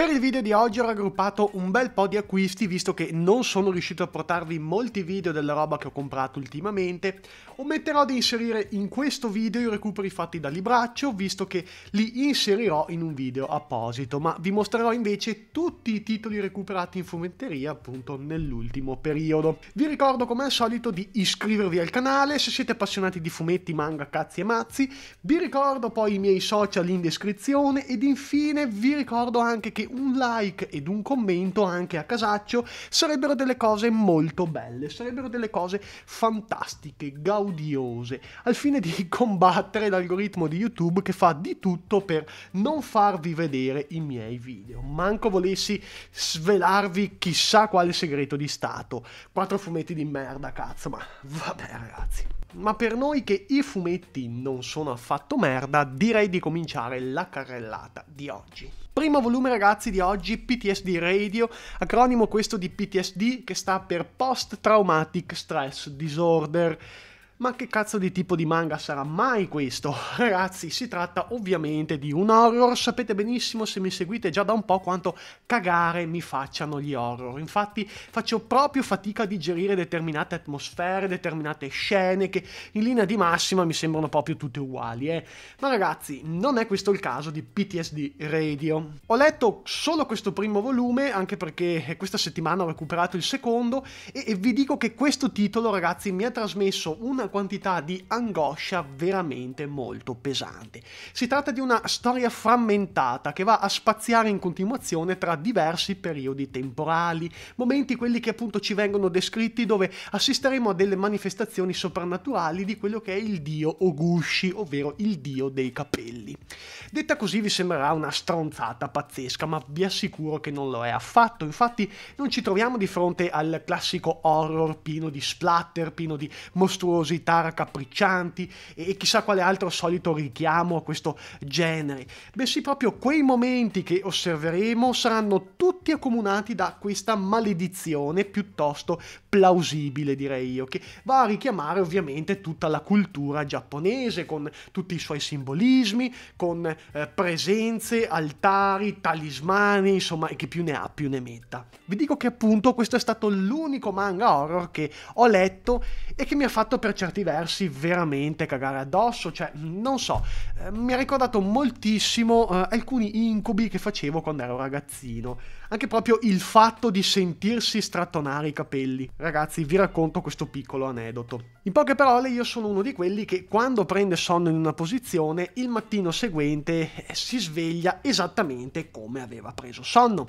Per il video di oggi ho raggruppato un bel po' di acquisti visto che non sono riuscito a portarvi molti video della roba che ho comprato ultimamente. Ometterò di inserire in questo video i recuperi fatti da Libraccio visto che li inserirò in un video apposito, ma vi mostrerò invece tutti i titoli recuperati in fumetteria appunto nell'ultimo periodo. Vi ricordo come al solito di iscrivervi al canale se siete appassionati di fumetti, manga, cazzi e mazzi. Vi ricordo poi i miei social in descrizione ed infine vi ricordo anche che un like ed un commento anche a casaccio sarebbero delle cose molto belle, sarebbero delle cose fantastiche, gaudiose, al fine di combattere l'algoritmo di YouTube che fa di tutto per non farvi vedere i miei video. Manco volessi svelarvi chissà quale segreto di Stato. Quattro fumetti di merda, cazzo, ma vabbè ragazzi ma per noi che i fumetti non sono affatto merda, direi di cominciare la carrellata di oggi. Primo volume ragazzi di oggi, PTSD Radio, acronimo questo di PTSD che sta per Post Traumatic Stress Disorder. Ma che cazzo di tipo di manga sarà mai questo? Ragazzi, si tratta ovviamente di un horror. Sapete benissimo se mi seguite già da un po' quanto cagare mi facciano gli horror. Infatti faccio proprio fatica a digerire determinate atmosfere, determinate scene che in linea di massima mi sembrano proprio tutte uguali. Eh. Ma ragazzi, non è questo il caso di PTSD Radio. Ho letto solo questo primo volume, anche perché questa settimana ho recuperato il secondo, e, e vi dico che questo titolo, ragazzi, mi ha trasmesso una quantità di angoscia veramente molto pesante. Si tratta di una storia frammentata che va a spaziare in continuazione tra diversi periodi temporali, momenti quelli che appunto ci vengono descritti dove assisteremo a delle manifestazioni soprannaturali di quello che è il dio Ogushi, ovvero il dio dei capelli. Detta così vi sembrerà una stronzata pazzesca, ma vi assicuro che non lo è affatto, infatti non ci troviamo di fronte al classico horror pieno di splatter, pieno di mostruosi velocità raccapriccianti e, e chissà quale altro solito richiamo a questo genere, bensì proprio quei momenti che osserveremo saranno tutti accomunati da questa maledizione piuttosto plausibile, direi io, che va a richiamare ovviamente tutta la cultura giapponese con tutti i suoi simbolismi, con eh, presenze, altari, talismani, insomma, e che più ne ha più ne metta. Vi dico che appunto questo è stato l'unico manga horror che ho letto e che mi ha fatto per certi versi veramente cagare addosso, cioè non so, eh, mi ha ricordato moltissimo eh, alcuni incubi che facevo quando ero ragazzino anche proprio il fatto di sentirsi strattonare i capelli. Ragazzi, vi racconto questo piccolo aneddoto. In poche parole, io sono uno di quelli che quando prende sonno in una posizione, il mattino seguente eh, si sveglia esattamente come aveva preso sonno.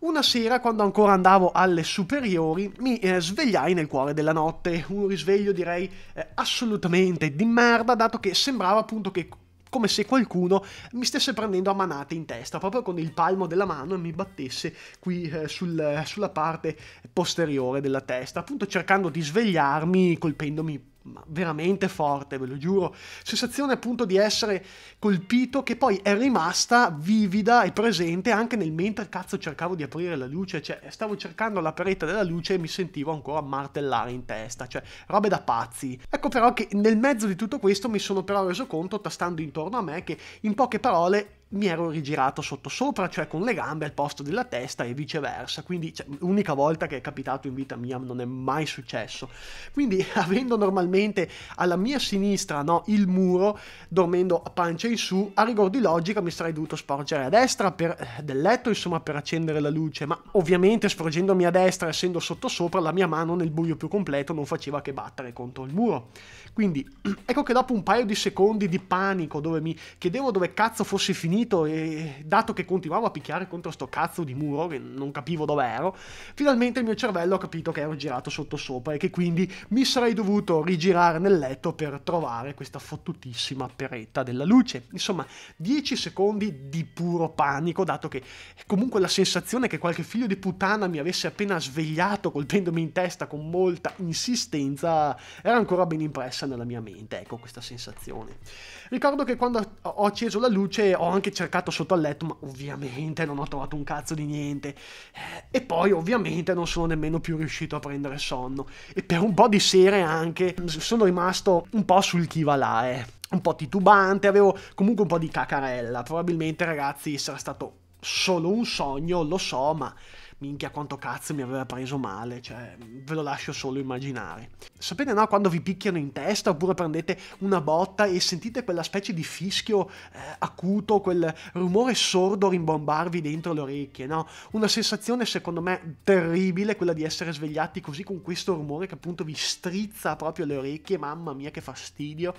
Una sera, quando ancora andavo alle superiori, mi eh, svegliai nel cuore della notte. Un risveglio, direi, eh, assolutamente di merda, dato che sembrava appunto che come se qualcuno mi stesse prendendo a manate in testa, proprio con il palmo della mano e mi battesse qui eh, sul, sulla parte posteriore della testa, appunto cercando di svegliarmi colpendomi ma veramente forte, ve lo giuro. Sensazione appunto di essere colpito che poi è rimasta vivida e presente anche nel mentre cazzo cercavo di aprire la luce, cioè stavo cercando la parete della luce e mi sentivo ancora martellare in testa, cioè robe da pazzi. Ecco però che nel mezzo di tutto questo mi sono però reso conto, tastando intorno a me, che in poche parole mi ero rigirato sotto sopra, cioè con le gambe al posto della testa e viceversa. Quindi, cioè, l'unica volta che è capitato in vita mia non è mai successo. Quindi, avendo normalmente alla mia sinistra no, il muro, dormendo a pancia in su, a rigor di logica mi sarei dovuto sporgere a destra per, eh, del letto, insomma, per accendere la luce. Ma ovviamente, sporgendomi a destra, essendo sotto sopra, la mia mano nel buio più completo non faceva che battere contro il muro. Quindi, ecco che dopo un paio di secondi di panico, dove mi chiedevo dove cazzo fossi finito finito e dato che continuavo a picchiare contro sto cazzo di muro che non capivo dov'ero, finalmente il mio cervello ha capito che ero girato sotto sopra e che quindi mi sarei dovuto rigirare nel letto per trovare questa fottutissima peretta della luce. Insomma, 10 secondi di puro panico, dato che comunque la sensazione che qualche figlio di puttana mi avesse appena svegliato colpendomi in testa con molta insistenza era ancora ben impressa nella mia mente, ecco questa sensazione. Ricordo che quando ho acceso la luce ho anche cercato sotto al letto, ma ovviamente non ho trovato un cazzo di niente. Eh, e poi ovviamente non sono nemmeno più riuscito a prendere sonno. E per un po' di sere anche sono rimasto un po' sul chi là, eh. Un po' titubante, avevo comunque un po' di cacarella. Probabilmente, ragazzi, sarà stato solo un sogno, lo so, ma minchia quanto cazzo mi aveva preso male, cioè ve lo lascio solo immaginare. Sapete no, quando vi picchiano in testa oppure prendete una botta e sentite quella specie di fischio eh, acuto, quel rumore sordo rimbombarvi dentro le orecchie, no? Una sensazione secondo me terribile quella di essere svegliati così con questo rumore che appunto vi strizza proprio le orecchie, mamma mia che fastidio.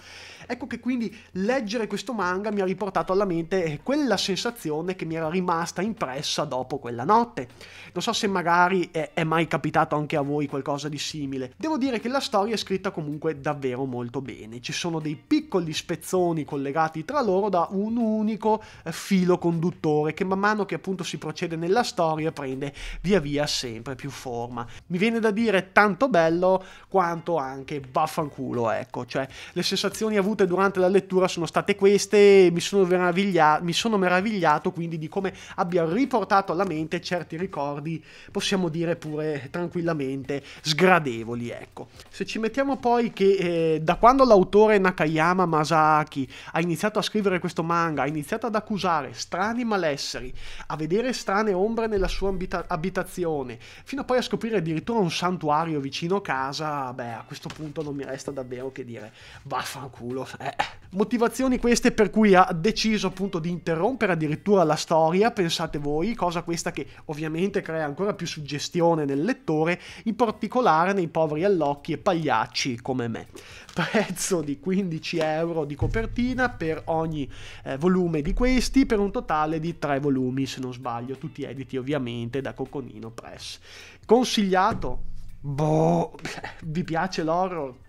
Ecco che quindi leggere questo manga mi ha riportato alla mente quella sensazione che mi era rimasta impressa dopo quella notte. Non so se magari è, è mai capitato anche a voi qualcosa di simile. Devo dire che la storia è scritta comunque davvero molto bene. Ci sono dei piccoli spezzoni collegati tra loro da un unico eh, filo conduttore che man mano che appunto si procede nella storia prende via via sempre più forma. Mi viene da dire tanto bello quanto anche vaffanculo, ecco, cioè le sensazioni avute durante la lettura sono state queste, mi sono, mi sono meravigliato quindi di come abbia riportato alla mente certi ricordi ritardi, possiamo dire pure tranquillamente, sgradevoli. Ecco. Se ci mettiamo poi che eh, da quando l'autore Nakayama Masaki ha iniziato a scrivere questo manga, ha iniziato ad accusare strani malesseri, a vedere strane ombre nella sua abita- abitazione, fino a poi a scoprire addirittura un santuario vicino a casa, beh, a questo punto non mi resta davvero che dire vaffanculo. Eh. Motivazioni queste per cui ha deciso appunto di interrompere addirittura la storia, pensate voi, cosa questa che ovviamente credo crea ancora più suggestione nel lettore, in particolare nei poveri allocchi e pagliacci come me. Prezzo di 15 euro di copertina per ogni eh, volume di questi, per un totale di 3 volumi se non sbaglio, tutti editi ovviamente da Coconino Press. Consigliato? Boh, vi piace l'horror?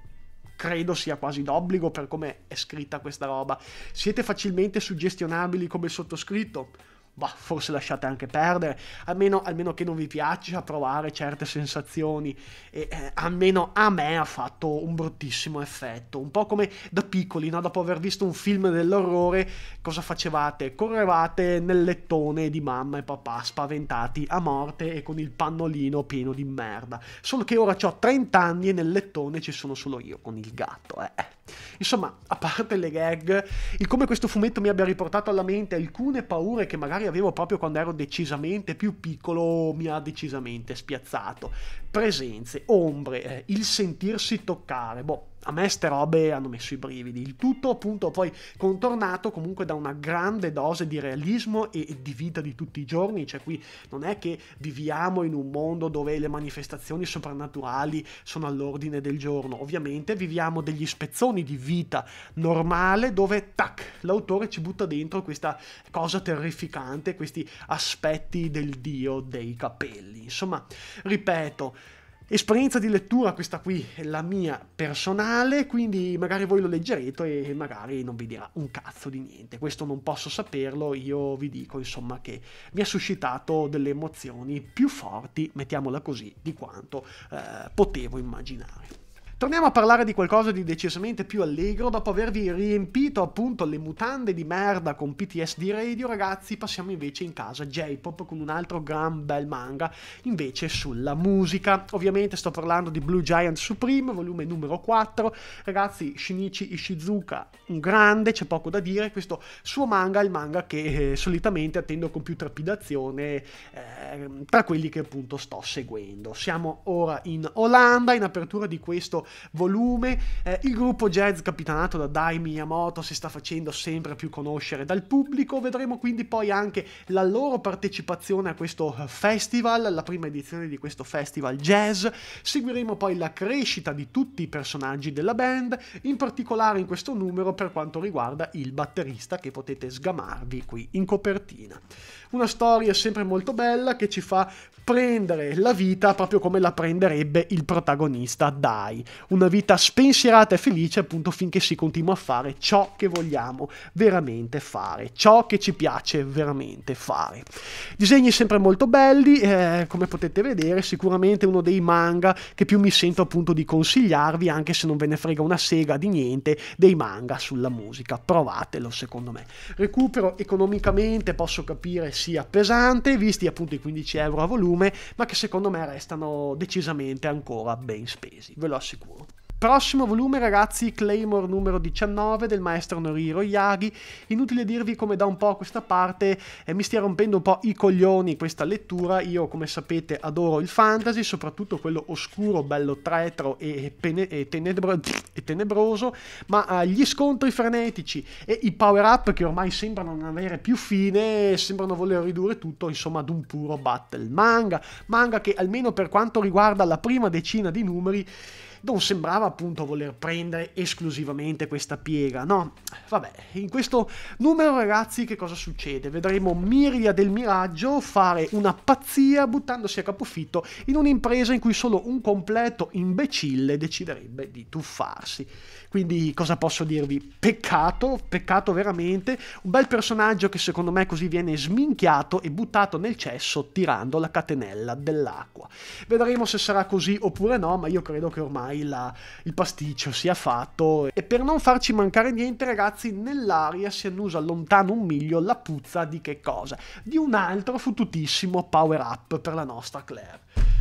credo sia quasi d'obbligo per come è scritta questa roba. Siete facilmente suggestionabili come sottoscritto? bah, forse lasciate anche perdere, almeno, almeno, che non vi piaccia provare certe sensazioni, e, eh, almeno a me ha fatto un bruttissimo effetto, un po' come da piccoli, no? dopo aver visto un film dell'orrore, cosa facevate? Correvate nel lettone di mamma e papà, spaventati a morte e con il pannolino pieno di merda, solo che ora ho 30 anni e nel lettone ci sono solo io con il gatto, eh. Insomma, a parte le gag, il come questo fumetto mi abbia riportato alla mente alcune paure che magari avevo proprio quando ero decisamente più piccolo mi ha decisamente spiazzato presenze, ombre, eh, il sentirsi toccare, boh, a me ste robe hanno messo i brividi, il tutto appunto poi contornato comunque da una grande dose di realismo e di vita di tutti i giorni, cioè qui non è che viviamo in un mondo dove le manifestazioni soprannaturali sono all'ordine del giorno, ovviamente viviamo degli spezzoni di vita normale dove tac, l'autore ci butta dentro questa cosa terrificante, questi aspetti del dio dei capelli, insomma, ripeto, esperienza di lettura, questa qui è la mia personale, quindi magari voi lo leggerete e magari non vi dirà un cazzo di niente, questo non posso saperlo, io vi dico insomma che mi ha suscitato delle emozioni più forti, mettiamola così, di quanto eh, potevo immaginare. Torniamo a parlare di qualcosa di decisamente più allegro dopo avervi riempito appunto le mutande di merda con PTSD Radio, ragazzi, passiamo invece in casa J-pop con un altro gran bel manga, invece sulla musica. Ovviamente sto parlando di Blue Giant Supreme, volume numero 4. Ragazzi, Shinichi Ishizuka, un grande, c'è poco da dire, questo suo manga è il manga che eh, solitamente attendo con più trepidazione eh, tra quelli che appunto sto seguendo. Siamo ora in Olanda in apertura di questo volume. Eh, il gruppo jazz capitanato da Dai Miyamoto si sta facendo sempre più conoscere dal pubblico, vedremo quindi poi anche la loro partecipazione a questo festival, la prima edizione di questo festival jazz, seguiremo poi la crescita di tutti i personaggi della band, in particolare in questo numero per quanto riguarda il batterista che potete sgamarvi qui in copertina. Una storia sempre molto bella che ci fa prendere la vita proprio come la prenderebbe il protagonista Dai una vita spensierata e felice appunto finché si continua a fare ciò che vogliamo veramente fare, ciò che ci piace veramente fare. Disegni sempre molto belli, eh, come potete vedere sicuramente uno dei manga che più mi sento appunto di consigliarvi anche se non ve ne frega una sega di niente dei manga sulla musica, provatelo secondo me. Recupero economicamente posso capire sia pesante, visti appunto i 15 euro a volume, ma che secondo me restano decisamente ancora ben spesi, ve lo assicuro sicuro. Prossimo volume ragazzi, Claymore numero 19 del maestro Norihiro Yagi. Inutile dirvi come da un po' a questa parte eh, mi stia rompendo un po' i coglioni questa lettura. Io come sapete adoro il fantasy, soprattutto quello oscuro, bello tretro e, e, tenebro e tenebroso, ma eh, gli scontri frenetici e i power up che ormai sembrano non avere più fine, sembrano voler ridurre tutto insomma ad un puro battle manga. Manga che almeno per quanto riguarda la prima decina di numeri non sembrava appunto voler prendere esclusivamente questa piega, no? Vabbè, in questo numero ragazzi che cosa succede? Vedremo Miria del Miraggio fare una pazzia buttandosi a capofitto in un'impresa in cui solo un completo imbecille deciderebbe di tuffarsi. Quindi cosa posso dirvi? Peccato, peccato veramente, un bel personaggio che secondo me così viene sminchiato e buttato nel cesso tirando la catenella dell'acqua. Vedremo se sarà così oppure no, ma io credo che ormai ormai la, il pasticcio sia fatto e per non farci mancare niente ragazzi nell'aria si annusa lontano un miglio la puzza di che cosa? Di un altro fututissimo power up per la nostra Claire.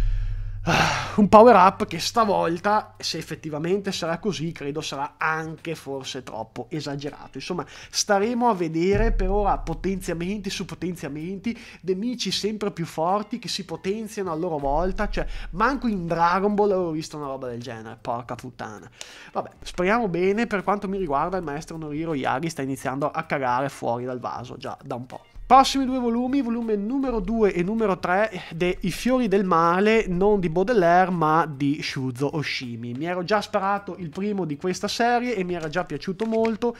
Ah, un power up che stavolta, se effettivamente sarà così, credo sarà anche forse troppo esagerato. Insomma, staremo a vedere per ora potenziamenti su potenziamenti, nemici sempre più forti che si potenziano a loro volta, cioè manco in Dragon Ball avevo visto una roba del genere, porca puttana. Vabbè, speriamo bene, per quanto mi riguarda il maestro Noriro Yagi sta iniziando a cagare fuori dal vaso già da un po'. Prossimi due volumi, volume numero 2 e numero 3 de I fiori del male, non di Baudelaire ma di Shuzo Oshimi. Mi ero già sparato il primo di questa serie e mi era già piaciuto molto.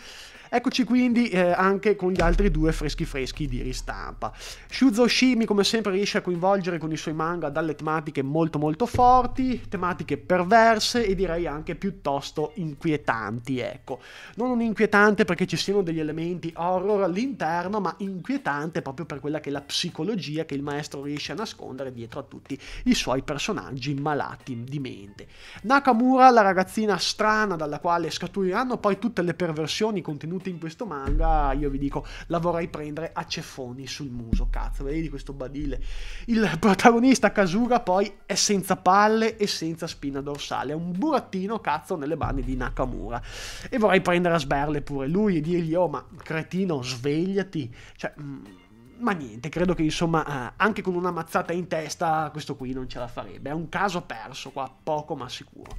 Eccoci quindi eh, anche con gli altri due freschi freschi di ristampa. Shuzo Shimi come sempre riesce a coinvolgere con i suoi manga dalle tematiche molto molto forti, tematiche perverse e direi anche piuttosto inquietanti, ecco. Non un inquietante perché ci siano degli elementi horror all'interno, ma inquietante proprio per quella che è la psicologia che il maestro riesce a nascondere dietro a tutti i suoi personaggi malati di mente. Nakamura, la ragazzina strana dalla quale scaturiranno poi tutte le perversioni contenute contenuti in questo manga, io vi dico, la vorrei prendere a ceffoni sul muso, cazzo, vedi questo badile. Il protagonista Kasuga poi è senza palle e senza spina dorsale, è un burattino cazzo nelle mani di Nakamura. E vorrei prendere a sberle pure lui e dirgli, oh ma cretino, svegliati, cioè... Mh, mm, ma niente, credo che insomma eh, anche con una mazzata in testa questo qui non ce la farebbe, è un caso perso qua, poco ma sicuro.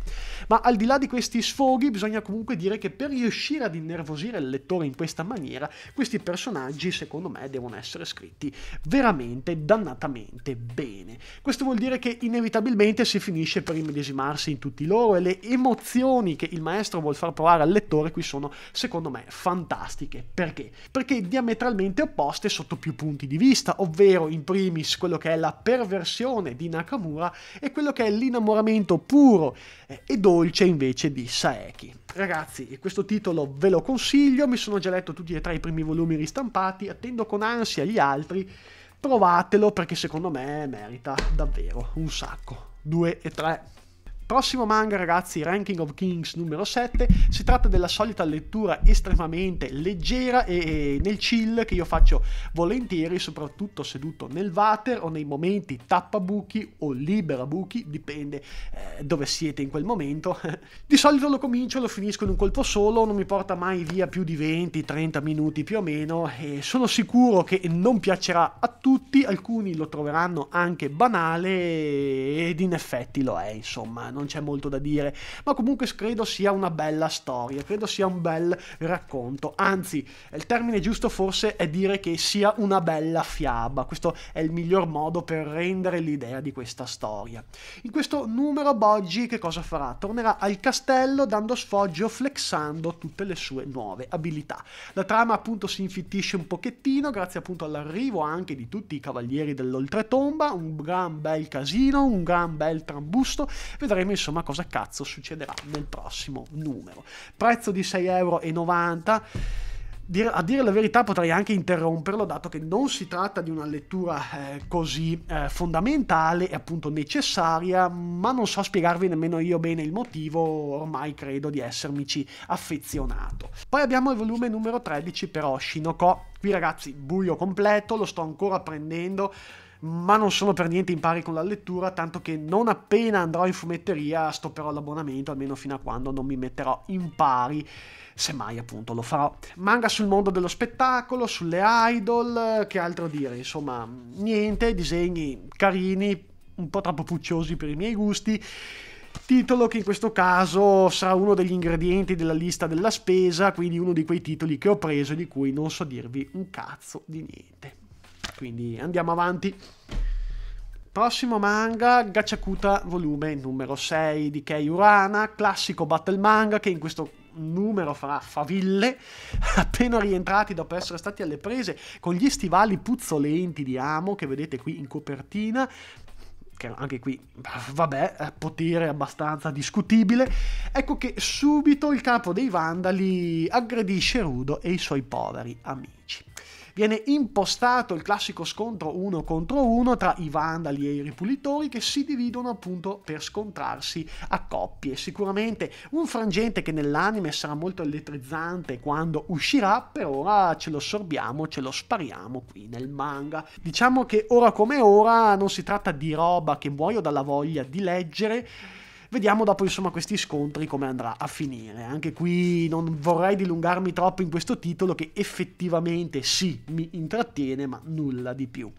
Ma al di là di questi sfoghi bisogna comunque dire che per riuscire ad innervosire il lettore in questa maniera, questi personaggi secondo me devono essere scritti veramente dannatamente bene. Questo vuol dire che inevitabilmente si finisce per immedesimarsi in tutti loro e le emozioni che il maestro vuol far provare al lettore qui sono secondo me fantastiche. Perché? Perché diametralmente opposte sotto più punti punti di vista, ovvero in primis quello che è la perversione di Nakamura e quello che è l'innamoramento puro eh, e dolce invece di Saeki. Ragazzi, questo titolo ve lo consiglio, mi sono già letto tutti e tre i primi volumi ristampati, attendo con ansia gli altri, provatelo perché secondo me merita davvero un sacco. 2 e 3. Prossimo manga, ragazzi, Ranking of Kings numero 7. Si tratta della solita lettura estremamente leggera e, nel chill che io faccio volentieri, soprattutto seduto nel water o nei momenti tappabuchi o libera buchi, dipende eh, dove siete in quel momento. di solito lo comincio e lo finisco in un colpo solo, non mi porta mai via più di 20-30 minuti più o meno e sono sicuro che non piacerà a tutti, alcuni lo troveranno anche banale ed in effetti lo è, insomma, non non c'è molto da dire, ma comunque credo sia una bella storia, credo sia un bel racconto, anzi il termine giusto forse è dire che sia una bella fiaba, questo è il miglior modo per rendere l'idea di questa storia. In questo numero Boggi che cosa farà? Tornerà al castello dando sfoggio, flexando tutte le sue nuove abilità. La trama appunto si infittisce un pochettino grazie appunto all'arrivo anche di tutti i cavalieri dell'oltretomba, un gran bel casino, un gran bel trambusto, vedremo vedremo insomma cosa cazzo succederà nel prossimo numero. Prezzo di 6,90 euro a dire la verità potrei anche interromperlo dato che non si tratta di una lettura eh, così eh, fondamentale e appunto necessaria, ma non so spiegarvi nemmeno io bene il motivo, ormai credo di essermici affezionato. Poi abbiamo il volume numero 13 però Shinoko. Qui ragazzi, buio completo, lo sto ancora prendendo ma non sono per niente in pari con la lettura, tanto che non appena andrò in fumetteria stopperò l'abbonamento, almeno fino a quando non mi metterò in pari, semmai appunto lo farò. Manga sul mondo dello spettacolo, sulle idol, che altro dire, insomma, niente, disegni carini, un po' troppo pucciosi per i miei gusti. Titolo che in questo caso sarà uno degli ingredienti della lista della spesa, quindi uno di quei titoli che ho preso e di cui non so dirvi un cazzo di niente. Quindi andiamo avanti. Prossimo manga, Gachakuta volume numero 6 di Kei Urana, classico battle manga che in questo numero farà faville, appena rientrati dopo essere stati alle prese con gli stivali puzzolenti di Amo che vedete qui in copertina, che anche qui, vabbè, potere abbastanza discutibile, ecco che subito il capo dei Vandali aggredisce Rudo e i suoi poveri amici viene impostato il classico scontro uno contro uno tra i vandali e i ripulitori che si dividono appunto per scontrarsi a coppie. Sicuramente un frangente che nell'anime sarà molto elettrizzante quando uscirà, per ora ce lo sorbiamo, ce lo spariamo qui nel manga. Diciamo che ora come ora non si tratta di roba che muoio dalla voglia di leggere, Vediamo dopo insomma questi scontri come andrà a finire. Anche qui non vorrei dilungarmi troppo in questo titolo che effettivamente sì mi intrattiene ma nulla di più.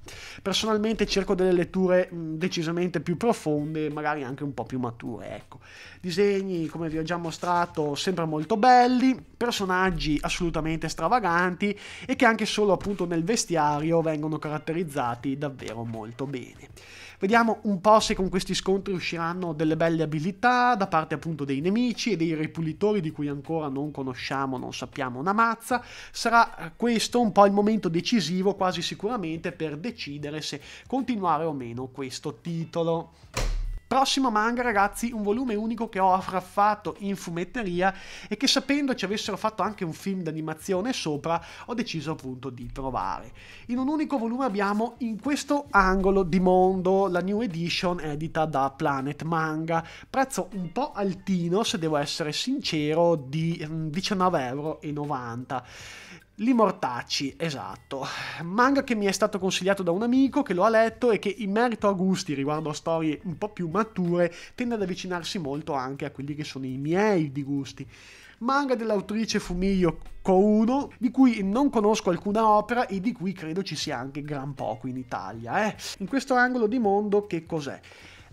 Personalmente cerco delle letture mm, decisamente più profonde, magari anche un po' più mature. Ecco. Disegni come vi ho già mostrato sempre molto belli, personaggi assolutamente stravaganti e che anche solo appunto nel vestiario vengono caratterizzati davvero molto bene. Vediamo un po' se con questi scontri usciranno delle belle abilità da parte appunto dei nemici e dei ripulitori di cui ancora non conosciamo, non sappiamo una mazza. Sarà eh, questo un po' il momento decisivo quasi sicuramente per decidere se continuare o meno questo titolo. Prossimo manga, ragazzi, un volume unico che ho affraffato in fumetteria e che sapendo ci avessero fatto anche un film d'animazione sopra, ho deciso appunto di provare. In un unico volume abbiamo In questo angolo di mondo, la new edition edita da Planet Manga, prezzo un po' altino se devo essere sincero, di 19,90 mm, euro. Li Mortacci, esatto. Manga che mi è stato consigliato da un amico che lo ha letto e che in merito a gusti riguardo a storie un po' più mature tende ad avvicinarsi molto anche a quelli che sono i miei di gusti. Manga dell'autrice Fumio Kouno, di cui non conosco alcuna opera e di cui credo ci sia anche gran poco in Italia. Eh? In questo angolo di mondo che cos'è?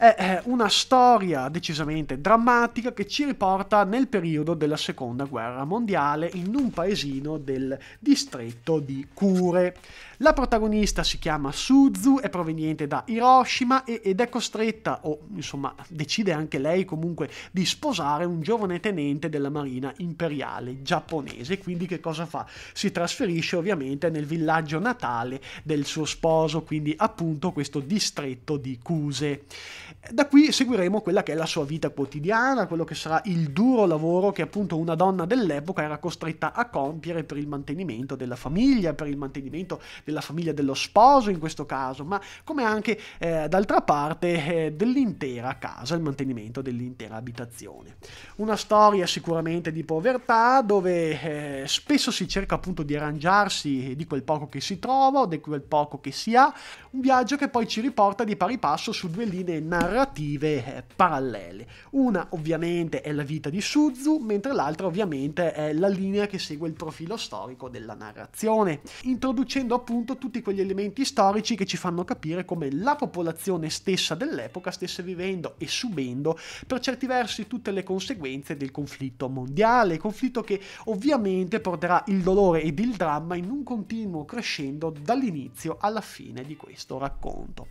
È una storia decisamente drammatica che ci riporta nel periodo della seconda guerra mondiale in un paesino del distretto di Cure. La protagonista si chiama Suzu, è proveniente da Hiroshima ed è costretta, o insomma decide anche lei comunque, di sposare un giovane tenente della Marina imperiale giapponese. Quindi che cosa fa? Si trasferisce ovviamente nel villaggio natale del suo sposo, quindi appunto questo distretto di Kuse. Da qui seguiremo quella che è la sua vita quotidiana, quello che sarà il duro lavoro che appunto una donna dell'epoca era costretta a compiere per il mantenimento della famiglia, per il mantenimento del della famiglia dello sposo in questo caso, ma come anche eh, d'altra parte eh, dell'intera casa, il mantenimento dell'intera abitazione. Una storia sicuramente di povertà dove eh, spesso si cerca appunto di arrangiarsi di quel poco che si trova o di quel poco che si ha, un viaggio che poi ci riporta di pari passo su due linee narrative eh, parallele. Una ovviamente è la vita di Suzu, mentre l'altra ovviamente è la linea che segue il profilo storico della narrazione, introducendo appunto appunto tutti quegli elementi storici che ci fanno capire come la popolazione stessa dell'epoca stesse vivendo e subendo per certi versi tutte le conseguenze del conflitto mondiale, conflitto che ovviamente porterà il dolore ed il dramma in un continuo crescendo dall'inizio alla fine di questo racconto.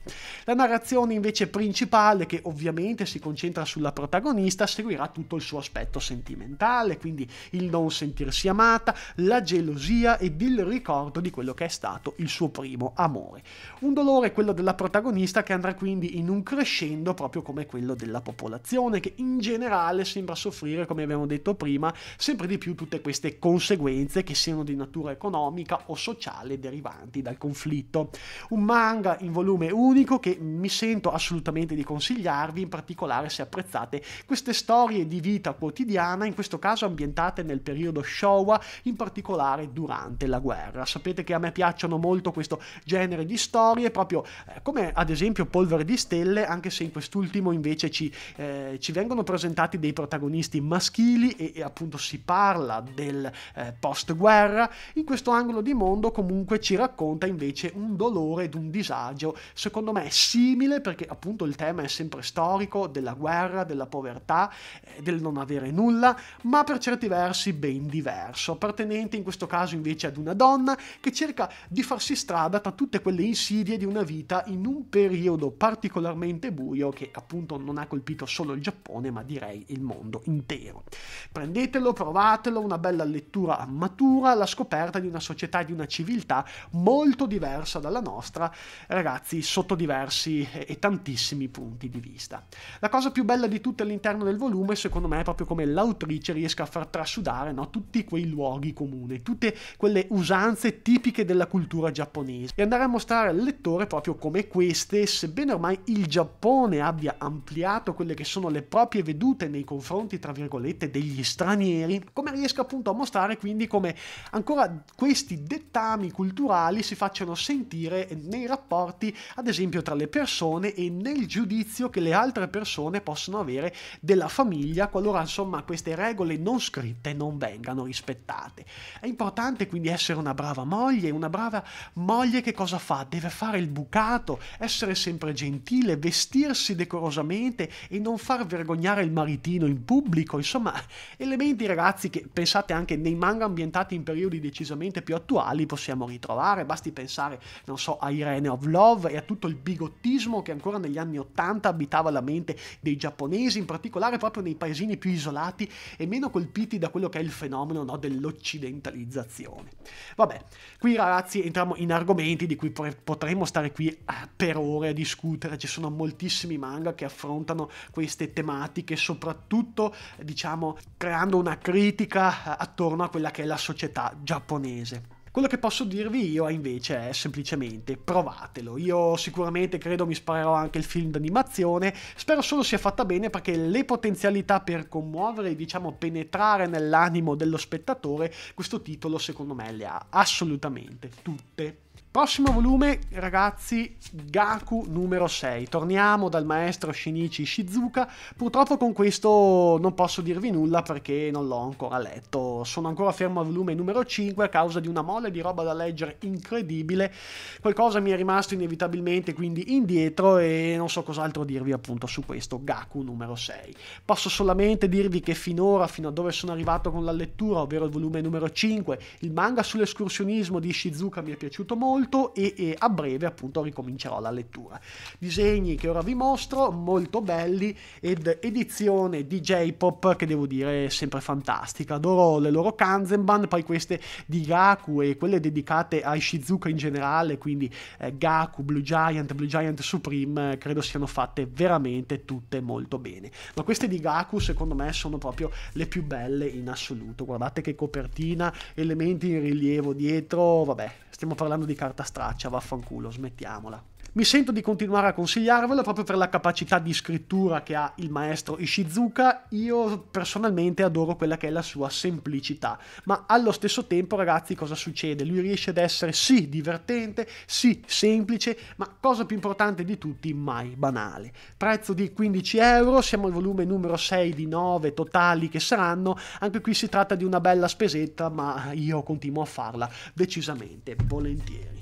La narrazione invece principale, che ovviamente si concentra sulla protagonista, seguirà tutto il suo aspetto sentimentale, quindi il non sentirsi amata, la gelosia ed il ricordo di quello che è stato stato il suo primo amore. Un dolore quello della protagonista che andrà quindi in un crescendo proprio come quello della popolazione che in generale sembra soffrire, come abbiamo detto prima, sempre di più tutte queste conseguenze che siano di natura economica o sociale derivanti dal conflitto. Un manga in volume unico che mi sento assolutamente di consigliarvi, in particolare se apprezzate queste storie di vita quotidiana, in questo caso ambientate nel periodo Showa, in particolare durante la guerra. Sapete che a me piacciono molto questo genere di storie, proprio eh, come ad esempio Polvere di Stelle, anche se in quest'ultimo invece ci, eh, ci vengono presentati dei protagonisti maschili e, e appunto si parla del eh, post-guerra, in questo angolo di mondo comunque ci racconta invece un dolore ed un disagio, secondo me simile perché appunto il tema è sempre storico, della guerra, della povertà, eh, del non avere nulla, ma per certi versi ben diverso, appartenente in questo caso invece ad una donna che cerca di farsi strada tra tutte quelle insidie di una vita in un periodo particolarmente buio che appunto non ha colpito solo il Giappone ma direi il mondo intero. Prendetelo, provatelo, una bella lettura matura, la scoperta di una società e di una civiltà molto diversa dalla nostra, ragazzi, sotto diversi e tantissimi punti di vista. La cosa più bella di tutte all'interno del volume secondo me è proprio come l'autrice riesca a far trasudare no, tutti quei luoghi comuni, tutte quelle usanze tipiche della cultura cultura giapponese e andare a mostrare al lettore proprio come queste, sebbene ormai il Giappone abbia ampliato quelle che sono le proprie vedute nei confronti, tra virgolette, degli stranieri, come riesca appunto a mostrare quindi come ancora questi dettami culturali si facciano sentire nei rapporti, ad esempio, tra le persone e nel giudizio che le altre persone possono avere della famiglia qualora insomma queste regole non scritte non vengano rispettate. È importante quindi essere una brava moglie, una brava Moglie che cosa fa? Deve fare il bucato, essere sempre gentile, vestirsi decorosamente e non far vergognare il maritino in pubblico, insomma, elementi ragazzi che pensate anche nei manga ambientati in periodi decisamente più attuali possiamo ritrovare, basti pensare, non so, a Irene of Love e a tutto il bigottismo che ancora negli anni Ottanta abitava la mente dei giapponesi, in particolare proprio nei paesini più isolati e meno colpiti da quello che è il fenomeno no, dell'occidentalizzazione. Vabbè, qui ragazzi entra entriamo in argomenti di cui potremmo stare qui eh, per ore a discutere, ci sono moltissimi manga che affrontano queste tematiche, soprattutto diciamo creando una critica eh, attorno a quella che è la società giapponese. Quello che posso dirvi io invece è semplicemente provatelo. Io sicuramente credo mi sparerò anche il film d'animazione, spero solo sia fatta bene perché le potenzialità per commuovere e diciamo penetrare nell'animo dello spettatore questo titolo secondo me le ha assolutamente tutte. Prossimo volume, ragazzi, Gaku numero 6. Torniamo dal maestro Shinichi Shizuka. Purtroppo con questo non posso dirvi nulla perché non l'ho ancora letto. Sono ancora fermo al volume numero 5 a causa di una mole di roba da leggere incredibile. Qualcosa mi è rimasto inevitabilmente quindi indietro e non so cos'altro dirvi appunto su questo Gaku numero 6. Posso solamente dirvi che finora, fino a dove sono arrivato con la lettura, ovvero il volume numero 5, il manga sull'escursionismo di Shizuka mi è piaciuto molto molto e, e a breve appunto ricomincerò la lettura. Disegni che ora vi mostro, molto belli ed edizione di J-pop che devo dire è sempre fantastica. Adoro le loro Kanzenban, poi queste di Gaku e quelle dedicate ai Shizuka in generale, quindi eh, Gaku, Blue Giant, Blue Giant Supreme, eh, credo siano fatte veramente tutte molto bene. Ma queste di Gaku secondo me sono proprio le più belle in assoluto. Guardate che copertina, elementi in rilievo dietro, vabbè, stiamo parlando di cartone carta straccia, vaffanculo, smettiamola. Mi sento di continuare a consigliarvelo proprio per la capacità di scrittura che ha il maestro Ishizuka. Io personalmente adoro quella che è la sua semplicità, ma allo stesso tempo, ragazzi, cosa succede? Lui riesce ad essere sì divertente, sì semplice, ma cosa più importante di tutti, mai banale. Prezzo di 15 euro, siamo al volume numero 6 di 9 totali che saranno. Anche qui si tratta di una bella spesetta, ma io continuo a farla decisamente volentieri.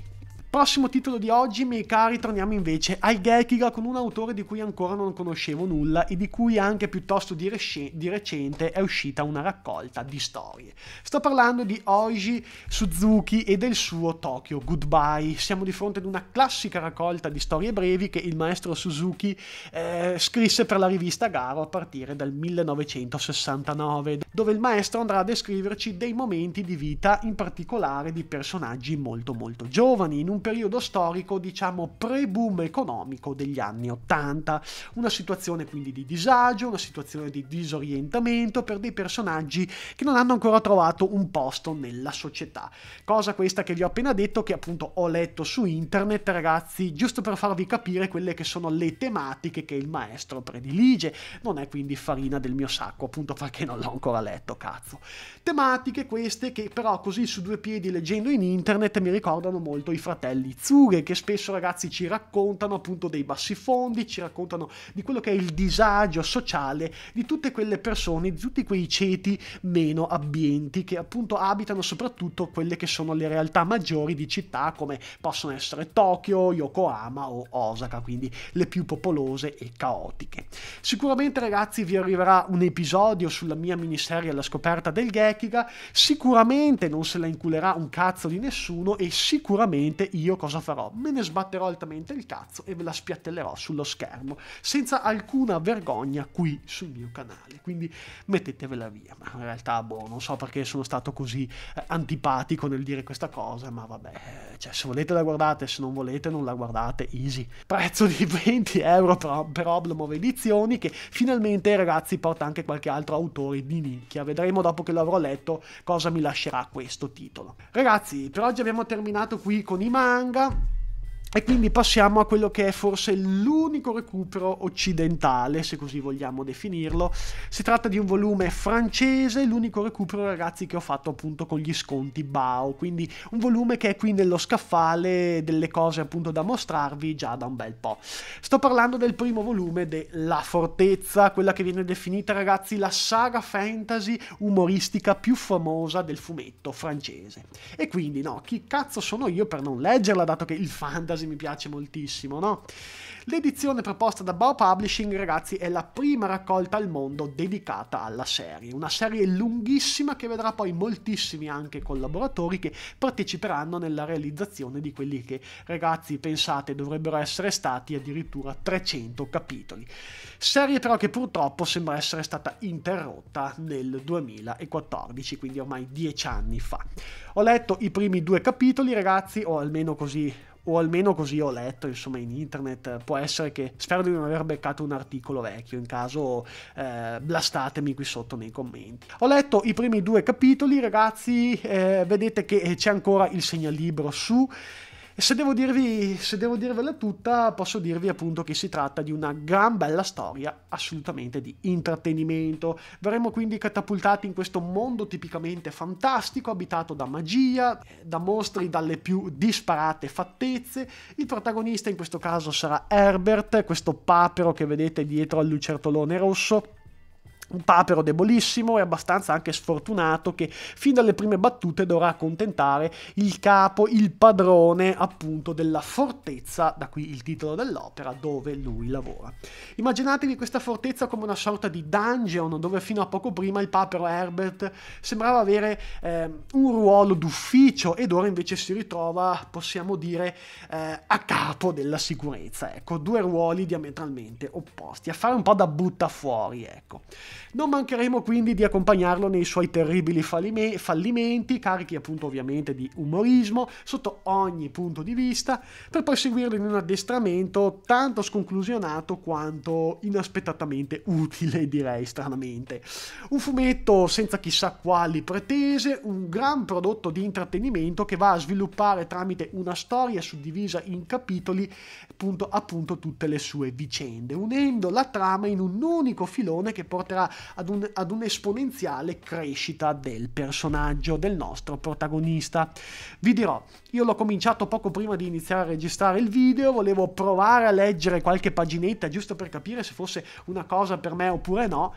Prossimo titolo di oggi, miei cari, torniamo invece ai Gekiga con un autore di cui ancora non conoscevo nulla e di cui anche piuttosto di, di recente è uscita una raccolta di storie. Sto parlando di Oji Suzuki e del suo Tokyo Goodbye. Siamo di fronte ad una classica raccolta di storie brevi che il maestro Suzuki eh, scrisse per la rivista Garo a partire dal 1969 dove il maestro andrà a descriverci dei momenti di vita, in particolare di personaggi molto molto giovani, in un periodo storico diciamo pre-boom economico degli anni 80. Una situazione quindi di disagio, una situazione di disorientamento per dei personaggi che non hanno ancora trovato un posto nella società. Cosa questa che vi ho appena detto, che appunto ho letto su internet, ragazzi, giusto per farvi capire quelle che sono le tematiche che il maestro predilige. Non è quindi farina del mio sacco, appunto perché non l'ho ancora a letto, cazzo. Tematiche queste che però così su due piedi leggendo in internet mi ricordano molto i fratelli Zughe che spesso ragazzi ci raccontano appunto dei bassi fondi, ci raccontano di quello che è il disagio sociale di tutte quelle persone, di tutti quei ceti meno abbienti che appunto abitano soprattutto quelle che sono le realtà maggiori di città come possono essere Tokyo, Yokohama o Osaka, quindi le più popolose e caotiche. Sicuramente ragazzi vi arriverà un episodio sulla mia miniserie serie alla scoperta del Gekiga, sicuramente non se la inculerà un cazzo di nessuno e sicuramente io cosa farò? Me ne sbatterò altamente il cazzo e ve la spiattellerò sullo schermo, senza alcuna vergogna qui sul mio canale, quindi mettetevela via, ma in realtà boh, non so perché sono stato così eh, antipatico nel dire questa cosa, ma vabbè, cioè se volete la guardate, se non volete non la guardate, easy. Prezzo di 20 euro per, per Oblomov Edizioni che finalmente ragazzi porta anche qualche altro autore di Ninja minchia, vedremo dopo che l'avrò letto cosa mi lascerà questo titolo. Ragazzi, per oggi abbiamo terminato qui con i manga. E quindi passiamo a quello che è forse l'unico recupero occidentale, se così vogliamo definirlo. Si tratta di un volume francese, l'unico recupero ragazzi che ho fatto appunto con gli sconti BAO, quindi un volume che è qui nello scaffale delle cose appunto da mostrarvi già da un bel po'. Sto parlando del primo volume de La Fortezza, quella che viene definita ragazzi la saga fantasy umoristica più famosa del fumetto francese. E quindi no, chi cazzo sono io per non leggerla dato che il fantasy fantasy mi piace moltissimo, no? L'edizione proposta da Bow Publishing, ragazzi, è la prima raccolta al mondo dedicata alla serie. Una serie lunghissima che vedrà poi moltissimi anche collaboratori che parteciperanno nella realizzazione di quelli che, ragazzi, pensate dovrebbero essere stati addirittura 300 capitoli. Serie però che purtroppo sembra essere stata interrotta nel 2014, quindi ormai 10 anni fa. Ho letto i primi due capitoli, ragazzi, o almeno così o almeno così ho letto insomma in internet può essere che spero di non aver beccato un articolo vecchio in caso eh, blastatemi qui sotto nei commenti ho letto i primi due capitoli ragazzi eh, vedete che c'è ancora il segnalibro su se devo, dirvi, se devo dirvela tutta, posso dirvi appunto che si tratta di una gran bella storia assolutamente di intrattenimento. Verremo quindi catapultati in questo mondo tipicamente fantastico, abitato da magia, da mostri dalle più disparate fattezze. Il protagonista in questo caso sarà Herbert, questo papero che vedete dietro al lucertolone rosso un papero debolissimo e abbastanza anche sfortunato che fin dalle prime battute dovrà accontentare il capo, il padrone appunto della fortezza, da qui il titolo dell'opera, dove lui lavora. Immaginatevi questa fortezza come una sorta di dungeon dove fino a poco prima il papero Herbert sembrava avere eh, un ruolo d'ufficio ed ora invece si ritrova, possiamo dire, eh, a capo della sicurezza. Ecco, due ruoli diametralmente opposti, a fare un po' da butta fuori, ecco. Non mancheremo quindi di accompagnarlo nei suoi terribili fallime- fallimenti, carichi appunto ovviamente di umorismo sotto ogni punto di vista, per poi seguirlo in un addestramento tanto sconclusionato quanto inaspettatamente utile, direi stranamente. Un fumetto senza chissà quali pretese, un gran prodotto di intrattenimento che va a sviluppare tramite una storia suddivisa in capitoli appunto, appunto tutte le sue vicende, unendo la trama in un unico filone che porterà ad, un, ad un'esponenziale crescita del personaggio, del nostro protagonista. Vi dirò, io l'ho cominciato poco prima di iniziare a registrare il video, volevo provare a leggere qualche paginetta giusto per capire se fosse una cosa per me oppure no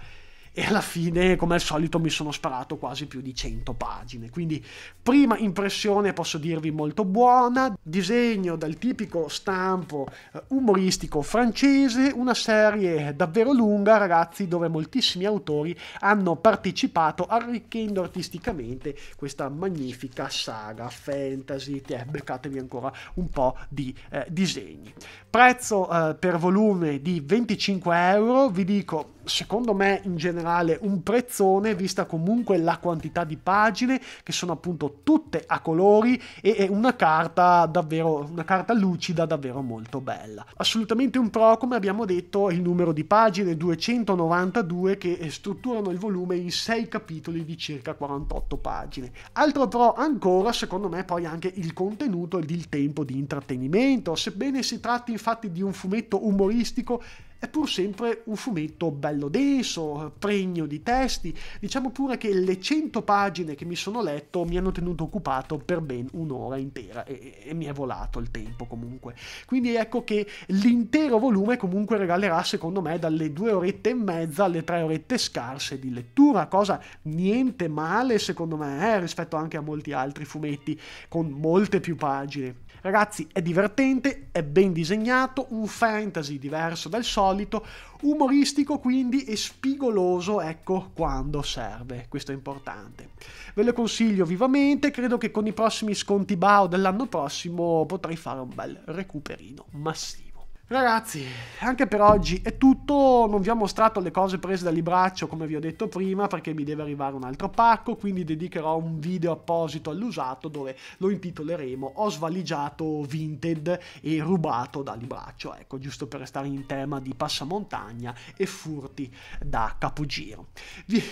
e alla fine, come al solito, mi sono sparato quasi più di 100 pagine. Quindi, prima impressione posso dirvi molto buona, disegno dal tipico stampo eh, umoristico francese, una serie davvero lunga, ragazzi, dove moltissimi autori hanno partecipato arricchendo artisticamente questa magnifica saga fantasy. Eh, beccatevi ancora un po' di eh, disegni. Prezzo eh, per volume di 25 euro, vi dico secondo me in generale un prezzone vista comunque la quantità di pagine che sono appunto tutte a colori e è una carta davvero una carta lucida davvero molto bella assolutamente un pro come abbiamo detto il numero di pagine 292 che strutturano il volume in 6 capitoli di circa 48 pagine altro pro ancora secondo me poi anche il contenuto ed il tempo di intrattenimento sebbene si tratti infatti di un fumetto umoristico è pur sempre un fumetto bello denso, pregno di testi. Diciamo pure che le 100 pagine che mi sono letto mi hanno tenuto occupato per ben un'ora intera e, e mi è volato il tempo comunque. Quindi ecco che l'intero volume comunque regalerà secondo me dalle due orette e mezza alle tre orette scarse di lettura, cosa niente male secondo me eh, rispetto anche a molti altri fumetti con molte più pagine. Ragazzi, è divertente, è ben disegnato, un fantasy diverso dal solito, umoristico quindi e spigoloso, ecco, quando serve. Questo è importante. Ve lo consiglio vivamente, credo che con i prossimi sconti BAO dell'anno prossimo potrei fare un bel recuperino massivo. Ragazzi, anche per oggi è tutto, non vi ho mostrato le cose prese dal libraccio come vi ho detto prima perché mi deve arrivare un altro pacco, quindi dedicherò un video apposito all'usato dove lo intitoleremo Ho svaligiato Vinted e rubato dal libraccio, ecco, giusto per restare in tema di passamontagna e furti da capogiro.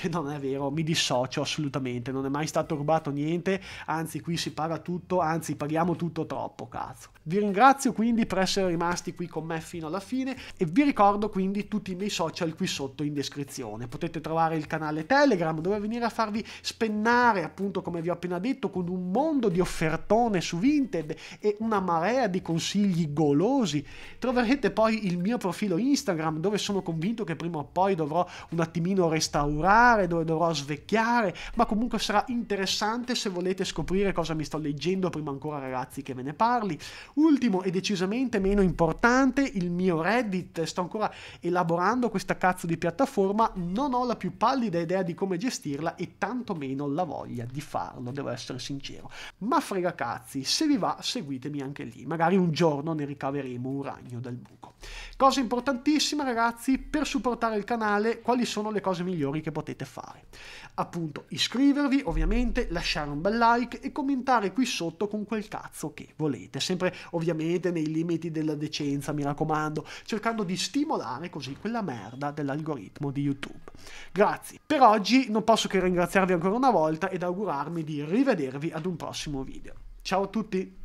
Non è vero, mi dissocio assolutamente, non è mai stato rubato niente, anzi qui si paga tutto, anzi paghiamo tutto troppo, cazzo. Vi ringrazio quindi per essere rimasti qui con me me fino alla fine e vi ricordo quindi tutti i miei social qui sotto in descrizione. Potete trovare il canale Telegram dove venire a farvi spennare appunto come vi ho appena detto con un mondo di offertone su Vinted e una marea di consigli golosi. Troverete poi il mio profilo Instagram dove sono convinto che prima o poi dovrò un attimino restaurare, dove dovrò svecchiare, ma comunque sarà interessante se volete scoprire cosa mi sto leggendo prima ancora ragazzi che ve ne parli. Ultimo e decisamente meno importante nonostante il mio Reddit, sto ancora elaborando questa cazzo di piattaforma, non ho la più pallida idea di come gestirla e tantomeno la voglia di farlo, devo essere sincero. Ma frega cazzi, se vi va seguitemi anche lì, magari un giorno ne ricaveremo un ragno dal buco. Cosa importantissima ragazzi, per supportare il canale, quali sono le cose migliori che potete fare? Appunto, iscrivervi ovviamente, lasciare un bel like e commentare qui sotto con quel cazzo che volete, sempre ovviamente nei limiti della decenza, mi mi raccomando, cercando di stimolare così quella merda dell'algoritmo di YouTube. Grazie. Per oggi non posso che ringraziarvi ancora una volta ed augurarmi di rivedervi ad un prossimo video. Ciao a tutti!